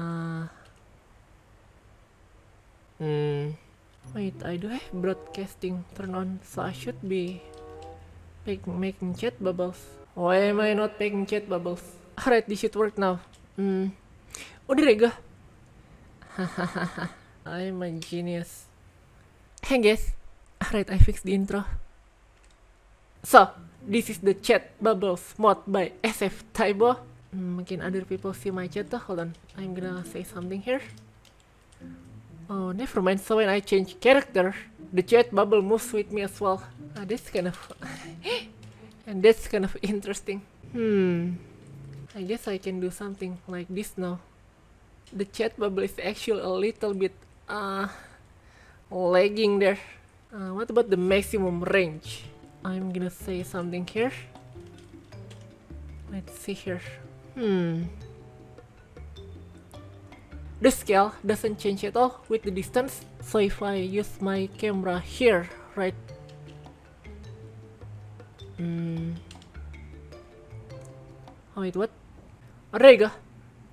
uh, hmm, wait I do have broadcasting turn on so I should be pick, making chat bubbles why am I not making chat bubbles alright this should work now hmm udah rega hahaha I'm a genius hey guys alright I fixed the intro so this is the chat bubbles mod by SF Taibo Again, mm, other people see my chat Hold on, I'm gonna say something here. Oh, never mind. So when I change character, the chat bubble moves with me as well. Uh, that's kind of... and that's kind of interesting. Hmm. I guess I can do something like this now. The chat bubble is actually a little bit uh, lagging there. Uh, what about the maximum range? I'm gonna say something here. Let's see here. Hmm. The scale doesn't change at all with the distance, so if I use my camera here, right? Hmm. Oh, wait, what? There you go.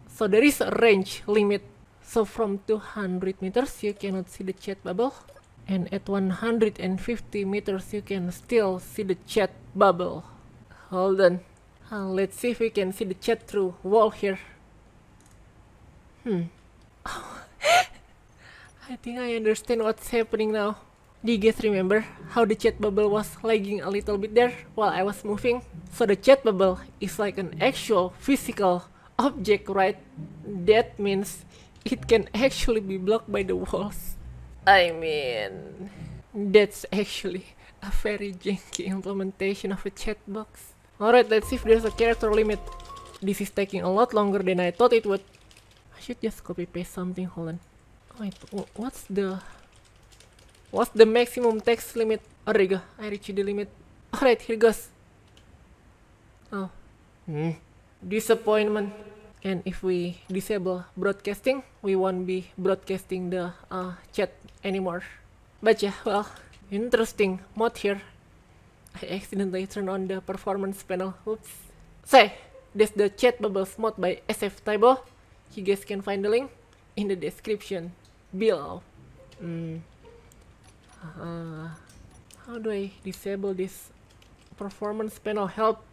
So there is a range limit. So from 200 meters, you cannot see the chat bubble. And at 150 meters, you can still see the chat bubble. Hold on. Uh, let's see if we can see the chat through wall here. Hmm. I think I understand what's happening now. Do you guys remember how the chat bubble was lagging a little bit there while I was moving? So the chat bubble is like an actual physical object, right? That means it can actually be blocked by the walls. I mean, that's actually a very janky implementation of a chat box. Alright, let's see if there's a character limit. This is taking a lot longer than I thought it would. I should just copy paste something, hold on. Wait, what's the... What's the maximum text limit? Oh, go. I reached the limit. Alright, here goes. Oh. Hmm. Disappointment. And if we disable broadcasting, we won't be broadcasting the uh, chat anymore. But yeah, well, interesting mod here. I accidentally turn on the performance panel. Oops. Say, there's the chat bubbles mod by SF Table. You guys can find the link in the description below. Hmm. Uh, how do I disable this performance panel? Help.